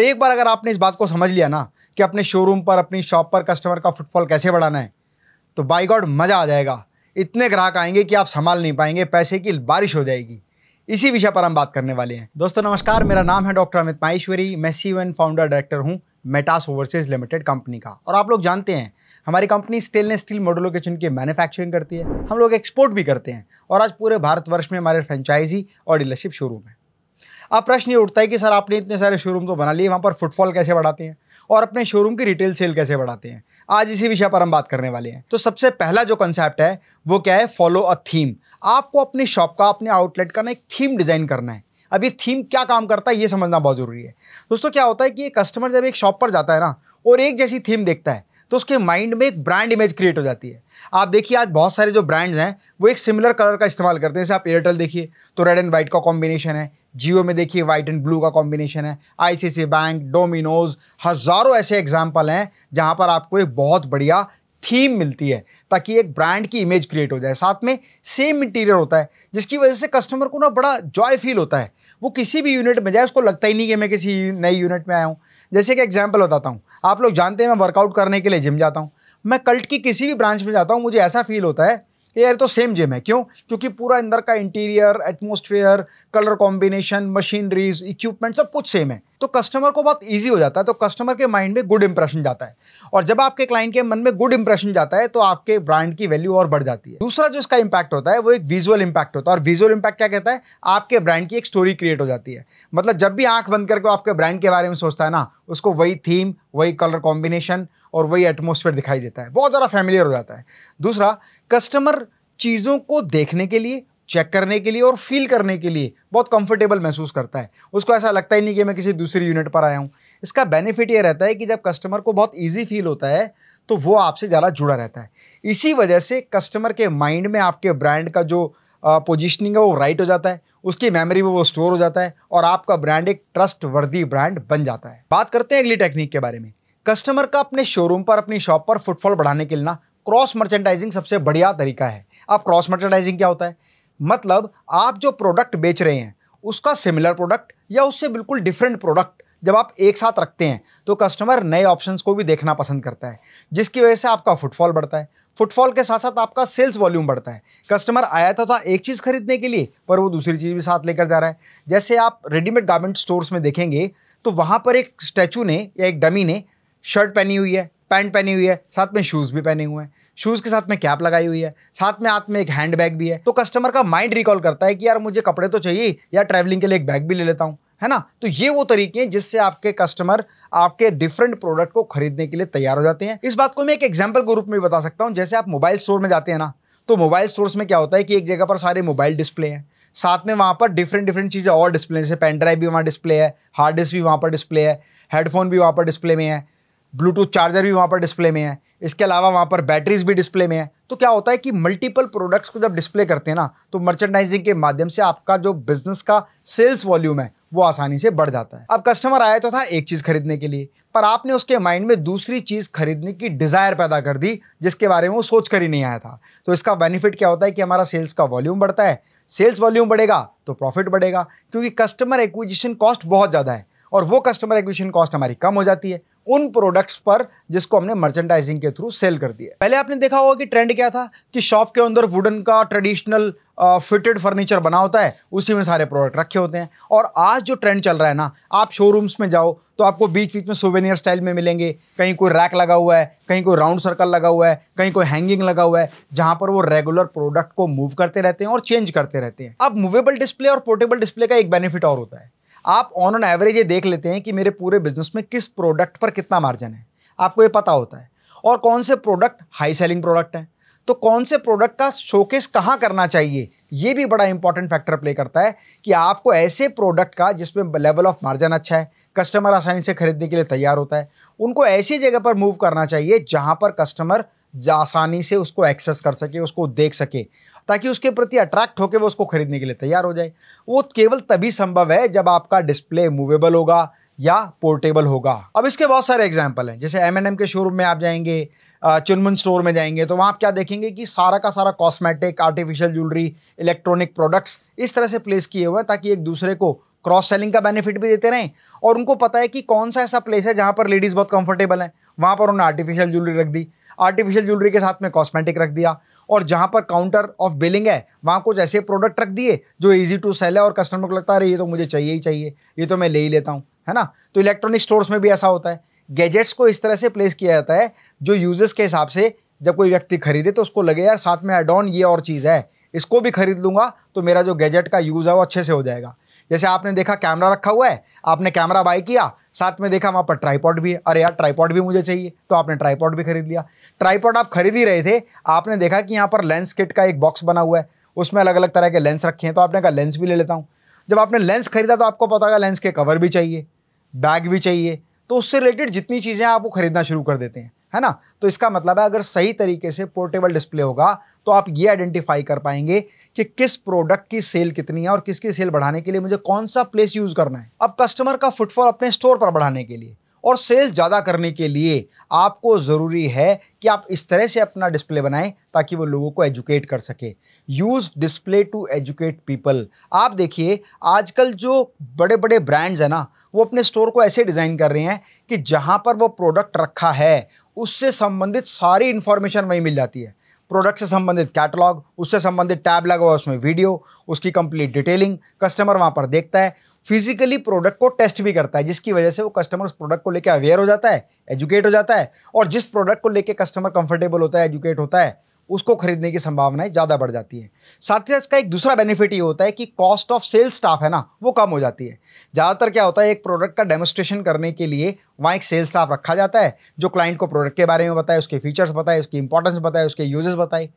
एक बार अगर आपने इस बात को समझ लिया ना कि अपने शोरूम पर अपनी शॉप पर कस्टमर का फुटफॉल कैसे बढ़ाना है तो बाई गॉड मज़ा आ जाएगा इतने ग्राहक आएंगे कि आप संभाल नहीं पाएंगे पैसे की बारिश हो जाएगी इसी विषय पर हम बात करने वाले हैं दोस्तों नमस्कार मेरा नाम है डॉक्टर अमित माहेश्वरी मैं सी एन फाउंडर डायरेक्टर हूँ मेटास ओवरसीज लिमिटेड कंपनी का और आप लोग जानते हैं हमारी कंपनी स्टेनलेस स्टील मॉडलों के चुन के मैन्युफैक्चरिंग करती है हम लोग एक्सपोर्ट भी करते हैं और आज पूरे भारतवर्ष में हमारे फ्रेंचाइजी और डीलरशिप शोरूम है अब प्रश्न ये उठता है कि सर आपने इतने सारे शोरूम तो बना लिए वहाँ पर फुटफॉल कैसे बढ़ाते हैं और अपने शोरूम की रिटेल सेल कैसे बढ़ाते हैं आज इसी विषय पर हम बात करने वाले हैं तो सबसे पहला जो कंसेप्ट है वो क्या है फॉलो अ थीम आपको अपनी शॉप का अपने आउटलेट का ना एक थीम डिज़ाइन करना है अभी थीम क्या काम करता है ये समझना बहुत ज़रूरी है दोस्तों क्या होता है कि कस्टमर जब एक शॉप पर जाता है ना और एक जैसी थीम देखता है तो उसके माइंड में एक ब्रांड इमेज क्रिएट हो जाती है आप देखिए आज बहुत सारे जो ब्रांड्स हैं वो एक सिमिलर कलर का इस्तेमाल करते हैं जैसे आप एयरटेल देखिए तो रेड एंड वाइट का कॉम्बिनेशन है जियो में देखिए वाइट एंड ब्लू का कॉम्बिनेशन है आई बैंक डोमिनोज हज़ारों ऐसे एग्जाम्पल हैं जहाँ पर आपको एक बहुत बढ़िया थीम मिलती है ताकि एक ब्रांड की इमेज क्रिएट हो जाए साथ में सेम इंटीरियर होता है जिसकी वजह से कस्टमर को ना बड़ा जॉय फील होता है वो किसी भी यूनिट में जाए उसको लगता ही नहीं कि मैं किसी नई यूनिट में आया हूँ जैसे कि एग्जाम्पल बताता हूँ आप लोग जानते हैं मैं वर्कआउट करने के लिए जिम जाता हूँ मैं कल्ट की किसी भी ब्रांच में जाता हूँ मुझे ऐसा फील होता है एयर तो सेम जिम है क्यों क्योंकि पूरा अंदर का interior atmosphere colour combination machineries equipment सब कुछ सेम है तो कस्टमर को बहुत ईजी हो जाता है तो कस्टमर के माइंड में गुड इंप्रेशन जाता है और जब आपके क्लाइंट के मन में गुड इंप्रेशन जाता है तो आपके ब्रांड की वैल्यू और बढ़ जाती है दूसरा जो इसका इम्पैक्ट होता है वो एक विजुअल इम्पैक्ट होता है और विजुअल इम्पैक्ट क्या कहता है आपके ब्रांड की एक स्टोरी क्रिएट हो जाती है मतलब जब भी आंख बंद करके आपके ब्रांड के बारे में सोचता है ना उसको वही थीम वही कलर कॉम्बिनेशन और वही एटमोसफेयर दिखाई देता है बहुत ज़्यादा फैमिलियर हो जाता है दूसरा कस्टमर चीज़ों को देखने के लिए चेक करने के लिए और फील करने के लिए बहुत कंफर्टेबल महसूस करता है उसको ऐसा लगता ही नहीं कि मैं किसी दूसरी यूनिट पर आया हूँ इसका बेनिफिट ये रहता है कि जब कस्टमर को बहुत ईजी फील होता है तो वो आपसे ज़्यादा जुड़ा रहता है इसी वजह से कस्टमर के माइंड में आपके ब्रांड का जो पोजिशनिंग है वो राइट हो जाता है उसकी मेमोरी में वो स्टोर हो जाता है और आपका ब्रांड एक ट्रस्ट वर्दी ब्रांड बन जाता है बात करते हैं अगली टेक्निक के बारे में कस्टमर का अपने शोरूम पर अपनी शॉप पर फुटफॉल बढ़ाने के लिए ना क्रॉस मर्चेंडाइजिंग सबसे बढ़िया तरीका है अब क्रॉस मर्चेंडाइजिंग क्या होता है मतलब आप जो प्रोडक्ट बेच रहे हैं उसका सिमिलर प्रोडक्ट या उससे बिल्कुल डिफरेंट प्रोडक्ट जब आप एक साथ रखते हैं तो कस्टमर नए ऑप्शंस को भी देखना पसंद करता है जिसकी वजह से आपका फुटफॉल बढ़ता है फुटफॉल के साथ साथ आपका सेल्स वॉल्यूम बढ़ता है कस्टमर आया था, था एक चीज़ खरीदने के लिए पर वो दूसरी चीज़ भी साथ लेकर जा रहा है जैसे आप रेडीमेड गारमेंट स्टोर्स में देखेंगे तो वहाँ पर एक स्टैचू ने या एक डमी ने शर्ट पहनी हुई है पैंट पहनी हुई है साथ में शूज भी पहने हुए हैं शूज के साथ में कैप लगाई हुई है साथ में हाथ में एक हैंड बैग भी है तो कस्टमर का माइंड रिकॉल करता है कि यार मुझे कपड़े तो चाहिए या ट्रैवलिंग के लिए एक बैग भी ले लेता हूँ है ना तो ये वो तरीके हैं जिससे आपके कस्टमर आपके डिफरेंट प्रोडक्ट को खरीदने के लिए तैयार हो जाते हैं इस बात को मैं एक एग्जाम्पल के रूप में बता सकता हूँ जैसे आप मोबाइल स्टोर में जाते हैं ना तो मोबाइल स्टोर्स में क्या होता है कि एक जगह पर सारे मोबाइल डिस्प्ले हैं साथ में वहाँ पर डिफरेंट डिफरेंट चीज़ें और डिस्प्ले जैसे पेन ड्राइव भी वहाँ डिस्प्ले है हार्ड डिस्क भी वहाँ पर डिस्प्ले है हेडफोन भी वहाँ पर डिस्प्ले में है ब्लूटूथ चार्जर भी वहाँ पर डिस्प्ले में है इसके अलावा वहाँ पर बैटरीज भी डिस्प्ले में है तो क्या होता है कि मल्टीपल प्रोडक्ट्स को जब डिस्प्ले करते हैं ना तो मर्चेंडाइजिंग के माध्यम से आपका जो बिजनेस का सेल्स वॉल्यूम है वो आसानी से बढ़ जाता है अब कस्टमर आया तो था एक चीज़ खरीदने के लिए पर आपने उसके माइंड में दूसरी चीज़ खरीदने की डिज़ायर पैदा कर दी जिसके बारे में वो सोच कर ही नहीं आया था तो इसका बेनिफिट क्या होता है कि हमारा सेल्स का वॉल्यूम बढ़ता है सेल्स वॉल्यूम बढ़ेगा तो प्रॉफिट बढ़ेगा क्योंकि कस्टमर एक्विजिशन कॉस्ट बहुत ज़्यादा है और वो कस्टमर एक्विजिशन कॉस्ट हमारी कम हो जाती है उन प्रोडक्ट्स पर जिसको हमने मर्चेंडाइजिंग के थ्रू सेल कर दिया पहले आपने देखा होगा कि ट्रेंड क्या था कि शॉप के अंदर वुडन का ट्रेडिशनल फिटेड फर्नीचर बना होता है उसी में सारे प्रोडक्ट रखे होते हैं और आज जो ट्रेंड चल रहा है ना आप शोरूम्स में जाओ तो आपको बीच बीच में सोवेनियर स्टाइल में मिलेंगे कहीं कोई रैक लगा हुआ है कहीं कोई राउंड सर्कल लगा हुआ है कहीं कोई हैंगिंग लगा हुआ है जहाँ पर वो रेगुलर प्रोडक्ट को मूव करते रहते हैं और चेंज करते रहते हैं अब मूवेबल डिस्प्ले और पोर्टेबल डिस्प्ले का एक बेनिफिट और होता है आप ऑन एन एवरेज ये देख लेते हैं कि मेरे पूरे बिजनेस में किस प्रोडक्ट पर कितना मार्जिन है आपको ये पता होता है और कौन से प्रोडक्ट हाई सेलिंग प्रोडक्ट हैं तो कौन से प्रोडक्ट का शोकेस कहाँ करना चाहिए ये भी बड़ा इंपॉर्टेंट फैक्टर प्ले करता है कि आपको ऐसे प्रोडक्ट का जिसमें लेवल ऑफ मार्जिन अच्छा है कस्टमर आसानी से खरीदने के लिए तैयार होता है उनको ऐसी जगह पर मूव करना चाहिए जहाँ पर कस्टमर आसानी से उसको एक्सेस कर सके उसको देख सके ताकि उसके प्रति अट्रैक्ट होकर वो उसको खरीदने के लिए तैयार हो जाए वो केवल तभी संभव है जब आपका डिस्प्ले मूवेबल होगा या पोर्टेबल होगा अब इसके बहुत सारे एग्जाम्पल हैं जैसे एम के शोरूम में आप जाएंगे चुनमुन स्टोर में जाएंगे तो वहाँ आप क्या देखेंगे कि सारा का सारा cosmetic artificial jewellery electronic products इस तरह से प्लेस किए हुए हैं ताकि एक दूसरे को क्रॉस सेलिंग का बेनिफिट भी देते रहें और उनको पता है कि कौन सा ऐसा प्लेस है जहाँ पर लेडीज़ बहुत कंफर्टेबल हैं वहाँ पर उन्होंने आर्टिफिशियल ज्वेलरी रख दी आर्टिफिशियल ज्वेलरी के साथ में कॉस्मेटिक रख दिया और जहाँ पर काउंटर ऑफ बिलिंग है वहाँ कुछ ऐसे प्रोडक्ट रख दिए जो ईजी टू सेल है और कस्टमर को लगता है ये तो मुझे चाहिए ही चाहिए ये तो मैं ले ही लेता हूँ है ना तो इलेक्ट्रॉनिक स्टोर्स में भी ऐसा होता है गैजेट्स को इस तरह से प्लेस किया जाता है जो यूजर्स के हिसाब से जब कोई व्यक्ति खरीदे तो उसको लगे यार साथ में एडॉन ये और चीज़ है इसको भी खरीद लूँगा तो मेरा जो गैजेट का यूज़ है वो अच्छे से हो जाएगा जैसे आपने देखा कैमरा रखा हुआ है आपने कैमरा बाय किया साथ में देखा वहाँ पर ट्राईपॉड भी है अरे यार ट्राईपॉड भी मुझे चाहिए तो आपने ट्राईपॉड भी खरीद लिया ट्राईपॉड आप खरीद ही रहे थे आपने देखा कि यहाँ पर लेंस किट का एक बॉक्स बना हुआ है उसमें अलग अलग तरह के लेंस रखे हैं तो आपने कहा लेंस भी ले लेता हूँ जब आपने लेंस खरीदा तो आपको पता होगा लेंस के कवर भी चाहिए बैग भी चाहिए तो उससे रिलेटेड जितनी चीज़ें आप वो खरीदना शुरू कर देते हैं है ना तो इसका मतलब है अगर सही तरीके से पोर्टेबल डिस्प्ले होगा तो आप ये आइडेंटिफाई कर पाएंगे कि किस प्रोडक्ट की सेल कितनी है और किसकी सेल बढ़ाने के लिए मुझे कौन सा प्लेस यूज़ करना है अब कस्टमर का फुटफॉल अपने स्टोर पर बढ़ाने के लिए और सेल ज़्यादा करने के लिए आपको ज़रूरी है कि आप इस तरह से अपना डिस्प्ले बनाएं ताकि वो लोगों को एजुकेट कर सके use display to educate people आप देखिए आजकल जो बड़े बड़े ब्रांड्स हैं ना वो अपने स्टोर को ऐसे डिज़ाइन कर रहे हैं कि जहाँ पर वो प्रोडक्ट रखा है उससे संबंधित सारी इन्फॉर्मेशन वहीं मिल जाती है प्रोडक्ट से संबंधित कैटलॉग उससे संबंधित टैब लगा हुआ उसमें वीडियो उसकी कंप्लीट डिटेलिंग कस्टमर वहाँ पर देखता है फिजिकली प्रोडक्ट को टेस्ट भी करता है जिसकी वजह से वो कस्टमर उस प्रोडक्ट को लेकर अवेयर हो जाता है एजुकेट हो जाता है और जिस प्रोडक्ट को लेकर कस्टमर कंफर्टेबल होता है एजुकेट होता है उसको खरीदने की संभावनाएं ज़्यादा बढ़ जाती है साथ ही साथ इसका एक दूसरा बेनिफिट ये होता है कि कॉस्ट ऑफ सेल्स स्टाफ है ना वो कम हो जाती है ज़्यादातर क्या होता है एक प्रोडक्ट का डेमोस्ट्रेशन करने के लिए वहाँ एक सेल्स स्टाफ रखा जाता है जो क्लाइंट को प्रोडक्ट के बारे में बताए उसके फीचर्स बताए उसकी इंपॉर्टेंस बताए उसके यूजेस बताए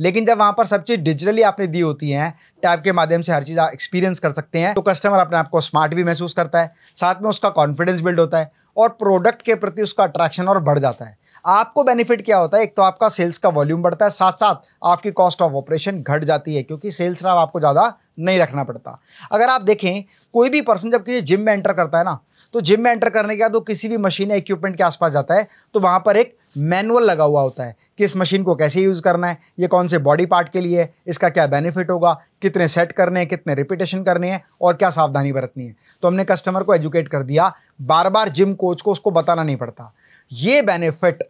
लेकिन जब वहाँ पर सब चीज़ डिजिटली आपने दी होती है टैब के माध्यम से हर चीज़ आप एक्सपीरियंस कर सकते हैं तो कस्टमर अपने आप को स्मार्ट भी महसूस करता है साथ में उसका कॉन्फिडेंस बिल्ड होता है और प्रोडक्ट के प्रति उसका अट्रैक्शन और बढ़ जाता है आपको बेनिफिट क्या होता है एक तो आपका सेल्स का वॉल्यूम बढ़ता है साथ साथ आपकी कॉस्ट ऑफ ऑपरेशन घट जाती है क्योंकि सेल्स ना आपको ज़्यादा नहीं रखना पड़ता अगर आप देखें कोई भी पर्सन जब किसी जिम में एंटर करता है ना तो जिम में एंटर करने के बाद वो किसी भी मशीन या इक्विपमेंट के आसपास जाता है तो वहाँ पर एक मैनुअल लगा हुआ होता है कि इस मशीन को कैसे यूज़ करना है ये कौन से बॉडी पार्ट के लिए है इसका क्या बेनिफिट होगा कितने सेट करने हैं कितने रिपीटेशन करने हैं और क्या सावधानी बरतनी है तो हमने कस्टमर को एजुकेट कर दिया बार बार जिम कोच को उसको बताना नहीं पड़ता ये बेनिफिट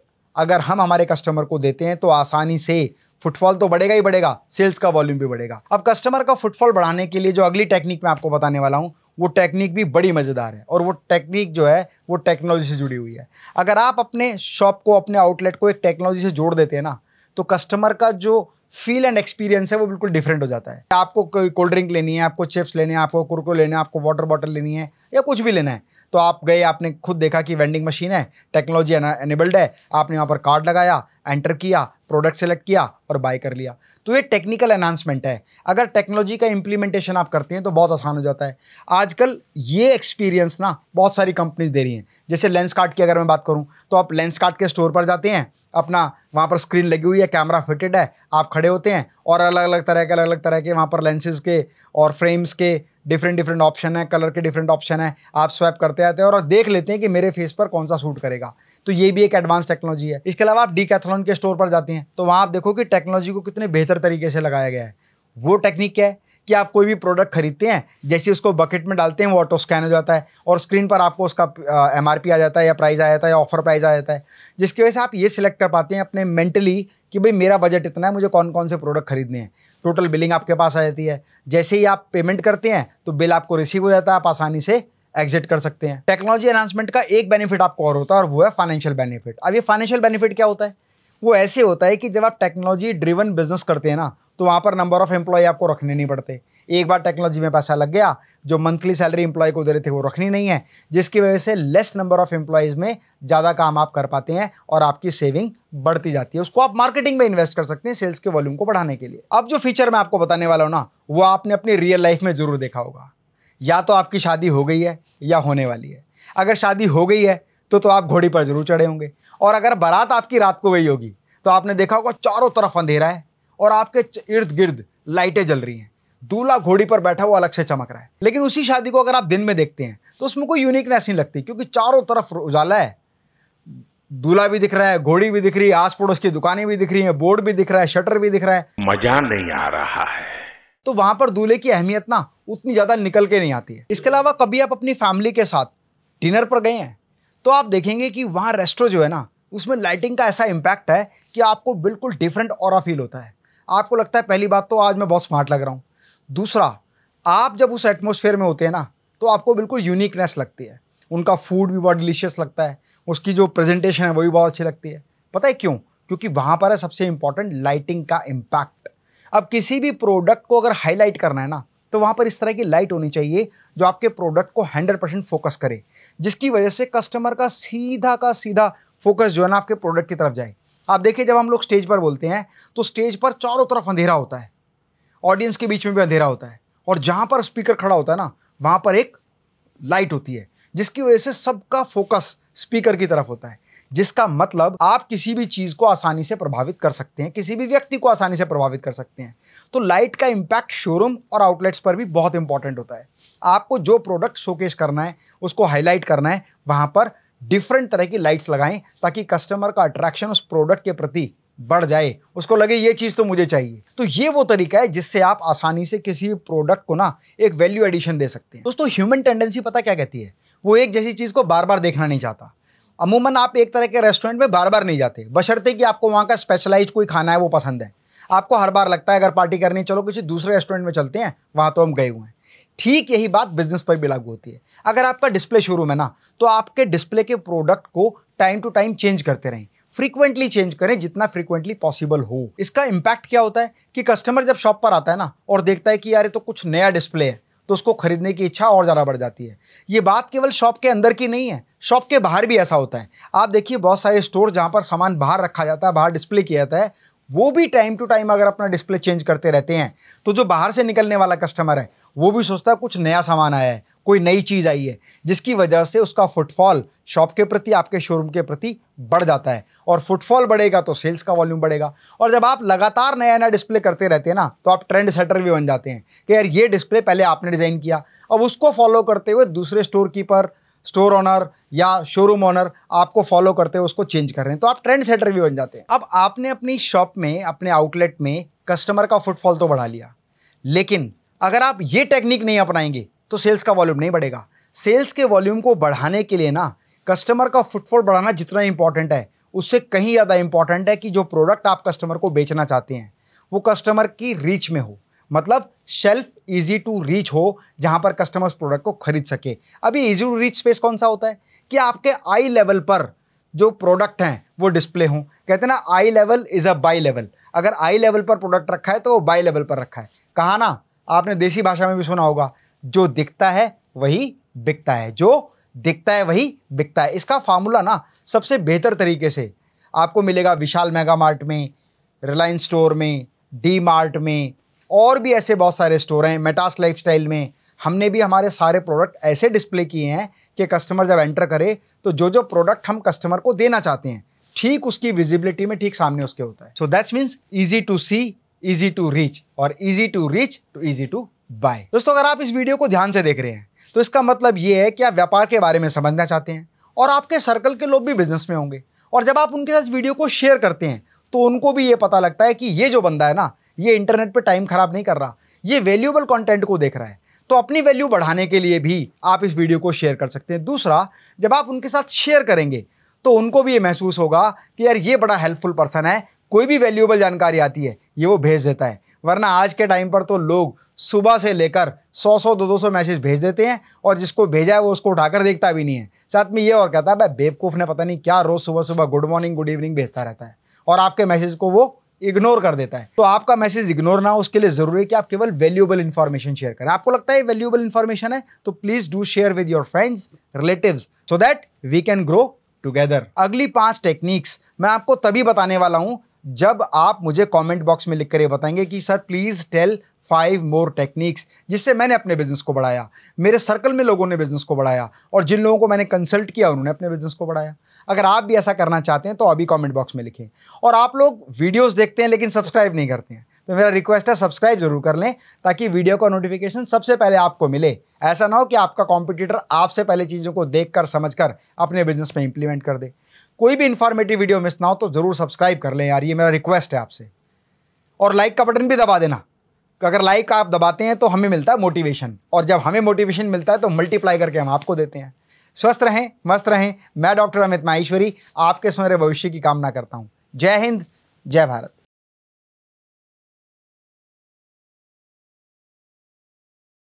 अगर हम हमारे कस्टमर को देते हैं तो आसानी से फुटफॉल तो बढ़ेगा ही बढ़ेगा सेल्स का वॉल्यूम भी बढ़ेगा अब कस्टमर का फुटफॉल बढ़ाने के लिए जो अगली टेक्निक मैं आपको बताने वाला हूँ वो टेक्निक भी बड़ी मज़ेदार है और वो टेक्निक जो है वो टेक्नोलॉजी से जुड़ी हुई है अगर आप अपने शॉप को अपने आउटलेट को एक टेक्नोलॉजी से जोड़ देते हैं ना तो कस्टमर का जो फील एंड एक्सपीरियंस है वो बिल्कुल डिफरेंट हो जाता है आपको कोई कोल्ड ड्रिंक लेनी है आपको चिप्स लेने हैं आपको कुरकुर लेने हैं आपको वाटर बॉटल लेनी है या कुछ भी लेना है तो आप गए आपने खुद देखा कि वेंडिंग मशीन है टेक्नोलॉजी एनेबल्ड है आपने वहाँ पर कार्ड लगाया एंटर किया प्रोडक्ट सेलेक्ट किया और बाय कर लिया तो ये टेक्निकल एनहांसमेंट है अगर टेक्नोलॉजी का इंप्लीमेंटेशन आप करते हैं तो बहुत आसान हो जाता है आजकल ये एक्सपीरियंस ना बहुत सारी कंपनीज दे रही हैं जैसे लेंस कार्ड की अगर मैं बात करूँ तो आप लेंस कार्ड के स्टोर पर जाते हैं अपना वहाँ पर स्क्रीन लगी हुई है कैमरा फिटेड है आप खड़े होते हैं और अलग अलग तरह के अलग अलग तरह के वहाँ पर लेंसेज के और फ्रेम्स के डिफरेंट डिफरेंट ऑप्शन है कलर के डिफरेंट ऑप्शन है आप स्वैप करते आते हैं और देख लेते हैं कि मेरे फेस पर कौन सा सूट करेगा तो ये भी एक एडवांस टेक्नोलॉजी है इसके अलावा आप डी कैथलॉन के स्टोर पर जाते हैं तो वहाँ आप देखो कि टेक्नोलॉजी को कितने बेहतर तरीके से लगाया गया है वो टेक्निक क्या है कि आप कोई भी प्रोडक्ट खरीदते हैं जैसे उसको बकेट में डालते हैं वो ऑटो स्कैन हो जाता है और स्क्रीन पर आपको उसका एम आ जाता है या प्राइस आ जाता है या ऑफर प्राइस आ जाता है जिसकी वजह से आप ये सिलेक्ट कर पाते हैं अपने मेंटली कि भाई मेरा बजट इतना है मुझे कौन कौन से प्रोडक्ट खरीदने हैं टोटल बिलिंग आपके पास आ जाती है जैसे ही आप पेमेंट करते हैं तो बिल आपको रिसीव हो जाता है आप आसानी से एग्जिट कर सकते हैं टेक्नोलॉजी अनाउंसमेंट का एक बेनिफिट आपको और होता है और वो है फाइनेंशियल बेनिफिट अब ये फाइनेंशियल बेनिफिट क्या होता है वो ऐसे होता है कि जब आप टेक्नोलॉजी ड्रिवन बिजनेस करते हैं ना तो वहाँ पर नंबर ऑफ एम्प्लॉय आपको रखने नहीं पड़ते एक बार टेक्नोलॉजी में पैसा लग गया जो मंथली सैलरी एम्प्लॉय को दे रहे थे वो रखनी नहीं है जिसकी वजह से लेस नंबर ऑफ एम्प्लॉयज़ में ज़्यादा काम आप कर पाते हैं और आपकी सेविंग बढ़ती जाती है उसको आप मार्केटिंग में इन्वेस्ट कर सकते हैं सेल्स के वॉल्यूम को बढ़ाने के लिए अब जो फीचर मैं आपको बताने वाला हूँ ना वो आपने अपनी रियल लाइफ में ज़रूर देखा होगा या तो आपकी शादी हो गई है या होने वाली है अगर शादी हो गई है तो तो आप घोड़ी पर जरूर चढ़े होंगे और अगर बारात आपकी रात को गई होगी तो आपने देखा होगा चारों तरफ अंधेरा है और आपके इर्द गिर्द लाइटें जल रही हैं दूल्हा घोड़ी पर बैठा वो अलग से चमक रहा है लेकिन उसी शादी को अगर आप दिन में देखते हैं तो उसमें कोई यूनिकनेस नहीं लगती क्योंकि चारों तरफ उजाला है दूल्हा भी दिख रहा है घोड़ी भी दिख रही है आस पड़ोस की दुकानें भी दिख रही हैं बोर्ड भी दिख रहा है शटर भी दिख रहा है मजा नहीं आ रहा है तो वहां पर दूल्हे की अहमियत ना उतनी ज्यादा निकल के नहीं आती है इसके अलावा कभी आप अपनी फैमिली के साथ डिनर पर गए हैं तो आप देखेंगे कि वहाँ रेस्ट्रो जो है ना उसमें लाइटिंग का ऐसा इम्पैक्ट है कि आपको बिल्कुल डिफरेंट और फील होता है आपको लगता है पहली बात तो आज मैं बहुत स्मार्ट लग रहा हूँ दूसरा आप जब उस एटमोसफेयर में होते हैं ना तो आपको बिल्कुल यूनिकनेस लगती है उनका फूड भी बहुत डिलीशियस लगता है उसकी जो प्रेजेंटेशन है वो भी बहुत अच्छी लगती है पता है क्यों क्योंकि वहाँ पर है सबसे इम्पॉर्टेंट लाइटिंग का इम्पैक्ट अब किसी भी प्रोडक्ट को अगर हाईलाइट करना है ना तो वहाँ पर इस तरह की लाइट होनी चाहिए जो आपके प्रोडक्ट को हंड्रेड परसेंट फोकस करे जिसकी वजह से कस्टमर का सीधा का सीधा फोकस जो है ना आपके प्रोडक्ट की तरफ जाए आप देखिए जब हम लोग स्टेज पर बोलते हैं तो स्टेज पर चारों तरफ अंधेरा होता है ऑडियंस के बीच में भी अंधेरा होता है और जहाँ पर स्पीकर खड़ा होता है ना वहाँ पर एक लाइट होती है जिसकी वजह से सबका फोकस स्पीकर की तरफ होता है जिसका मतलब आप किसी भी चीज़ को आसानी से प्रभावित कर सकते हैं किसी भी व्यक्ति को आसानी से प्रभावित कर सकते हैं तो लाइट का इम्पैक्ट शोरूम और आउटलेट्स पर भी बहुत इंपॉर्टेंट होता है आपको जो प्रोडक्ट शोकेश करना है उसको हाईलाइट करना है वहाँ पर डिफरेंट तरह की लाइट्स लगाएं ताकि कस्टमर का अट्रैक्शन उस प्रोडक्ट के प्रति बढ़ जाए उसको लगे ये चीज़ तो मुझे चाहिए तो ये वो तरीका है जिससे आप आसानी से किसी भी प्रोडक्ट को ना एक वैल्यू एडिशन दे सकते हैं दोस्तों ह्यूमन टेंडेंसी पता क्या कहती है वो एक जैसी चीज़ को बार बार देखना नहीं चाहता अमूमन आप एक तरह के रेस्टोरेंट में बार बार नहीं जाते बशर्ते कि आपको वहाँ का स्पेशलाइज कोई खाना है वो पसंद है आपको हर बार लगता है अगर पार्टी करनी चलो किसी दूसरे रेस्टोरेंट में चलते हैं वहाँ तो हम गए हुए हैं ठीक यही बात बिजनेस पर भी लागू होती है अगर आपका डिस्प्ले शोरूम है ना तो आपके डिस्प्ले के प्रोडक्ट को टाइम टू टाइम चेंज करते रहें फ्रीक्वेंटली चेंज करें जितना फ्रीक्वेंटली पॉसिबल हो इसका इम्पैक्ट क्या होता है कि कस्टमर जब शॉप पर आता है ना और देखता है कि यार ये तो कुछ नया डिस्प्ले है तो उसको खरीदने की इच्छा और ज़्यादा बढ़ जाती है ये बात केवल शॉप के अंदर की नहीं है शॉप के बाहर भी ऐसा होता है आप देखिए बहुत सारे स्टोर जहाँ पर सामान बाहर रखा जाता है बाहर डिस्प्ले किया जाता है वो भी टाइम टू टाइम अगर अपना डिस्प्ले चेंज करते रहते हैं तो जो बाहर से निकलने वाला कस्टमर है वो भी सोचता है कुछ नया सामान आया है कोई नई चीज़ आई है जिसकी वजह से उसका फुटफॉल शॉप के प्रति आपके शोरूम के प्रति बढ़ जाता है और फुटफॉल बढ़ेगा तो सेल्स का वॉल्यूम बढ़ेगा और जब आप लगातार नया नया डिस्प्ले करते रहते हैं ना तो आप ट्रेंड सेटर भी बन जाते हैं कि यार ये डिस्प्ले पहले आपने डिज़ाइन किया अब उसको फॉलो करते हुए दूसरे स्टोर कीपर स्टोर ऑनर या शोरूम ऑनर आपको फॉलो करते हुए उसको चेंज कर रहे हैं तो आप ट्रेंड सेटर भी बन जाते हैं अब आपने अपनी शॉप में अपने आउटलेट में कस्टमर का फुटफॉल तो बढ़ा लिया लेकिन अगर आप ये टेक्निक नहीं अपनाएंगे तो सेल्स का वॉल्यूम नहीं बढ़ेगा सेल्स के वॉल्यूम को बढ़ाने के लिए ना कस्टमर का फुटफॉल बढ़ाना जितना इंपॉर्टेंट है उससे कहीं ज़्यादा इंपॉर्टेंट है कि जो प्रोडक्ट आप कस्टमर को बेचना चाहते हैं वो कस्टमर की रीच में हो मतलब शेल्फ इजी टू रीच हो जहाँ पर कस्टमर्स प्रोडक्ट को खरीद सके अभी इजी टू रीच स्पेस कौन सा होता है कि आपके आई लेवल पर जो प्रोडक्ट हैं वो डिस्प्ले हों कहते हैं ना eye level is a buy level अगर आई लेवल पर प्रोडक्ट रखा है तो वो बाई लेवल पर रखा है कहा ना आपने देसी भाषा में भी सुना होगा जो दिखता है वही बिकता है जो दिखता है वही बिकता है इसका फार्मूला ना सबसे बेहतर तरीके से आपको मिलेगा विशाल मेगा मार्ट में रिलायंस स्टोर में डी मार्ट में और भी ऐसे बहुत सारे स्टोर हैं मेटास लाइफस्टाइल में हमने भी हमारे सारे प्रोडक्ट ऐसे डिस्प्ले किए हैं कि कस्टमर जब एंटर करे तो जो जो प्रोडक्ट हम कस्टमर को देना चाहते हैं ठीक उसकी विजिबिलिटी में ठीक सामने उसके होता है so that's means easy to see easy to reach और easy to reach to easy to buy दोस्तों अगर आप इस वीडियो को ध्यान से देख रहे हैं तो इसका मतलब ये है कि आप व्यापार के बारे में समझना चाहते हैं और आपके सर्कल के लोग भी बिजनेस में होंगे और जब आप उनके साथ वीडियो को शेयर करते हैं तो उनको भी ये पता लगता है कि ये जो बंदा है ना ये इंटरनेट पर टाइम खराब नहीं कर रहा ये वैल्यूएबल कॉन्टेंट को देख रहा है तो अपनी वैल्यू बढ़ाने के लिए भी आप इस वीडियो को शेयर कर सकते हैं दूसरा जब आप उनके साथ शेयर करेंगे तो उनको भी ये महसूस होगा कि यार ये बड़ा हेल्पफुल पर्सन है कोई भी वैल्यूएबल जानकारी आती है ये वो भेज देता है वरना आज के टाइम पर तो लोग सुबह से लेकर 100-100 200 मैसेज भेज देते हैं और जिसको भेजा है वो उसको उठाकर देखता भी नहीं है साथ में ये और कहता है भाई बेवकूफ़ ने पता नहीं क्या रोज़ सुबह सुबह गुड मॉर्निंग गुड इवनिंग भेजता रहता है और आपके मैसेज को वो इग्नोर कर देता है तो आपका मैसेज इग्नोर ना हो उसके लिए ज़रूरी है कि आप केवल वैल्यूबल इन्फॉर्मेशन शेयर करें आपको लगता है वैल्यूबल इन्फॉर्मेशन है तो please do share with your friends relatives so that we can grow together अगली पांच टेक्निक्स मैं आपको तभी बताने वाला हूं जब आप मुझे कमेंट बॉक्स में लिख कर ये बताएंगे कि sir please tell five more techniques जिससे मैंने अपने बिजनेस को बढ़ाया मेरे सर्कल में लोगों ने बिजनेस को बढ़ाया और जिन लोगों को मैंने कंसल्ट किया उन्होंने अपने बिजनेस को बढ़ाया अगर आप भी ऐसा करना चाहते हैं तो अभी कमेंट बॉक्स में लिखें और आप लोग वीडियोस देखते हैं लेकिन सब्सक्राइब नहीं करते हैं तो मेरा रिक्वेस्ट है सब्सक्राइब जरूर कर लें ताकि वीडियो का नोटिफिकेशन सबसे पहले आपको मिले ऐसा ना हो कि आपका कॉम्पिटिटर आपसे पहले चीज़ों को देख कर समझ कर अपने बिजनेस में इंप्लीमेंट कर दे कोई भी इन्फॉर्मेटिव वीडियो मिस ना हो तो ज़रूर सब्सक्राइब कर लें यार ये मेरा रिक्वेस्ट है आपसे और लाइक का बटन भी दबा देना अगर लाइक आप दबाते हैं तो हमें मिलता है मोटिवेशन और जब हमें मोटिवेशन मिलता है तो मल्टीप्लाई करके हम आपको देते हैं स्वस्थ रहें मस्त रहें मैं डॉक्टर अमित माहेश्वरी आपके सुनहरे भविष्य की कामना करता हूँ जय हिंद जय भारत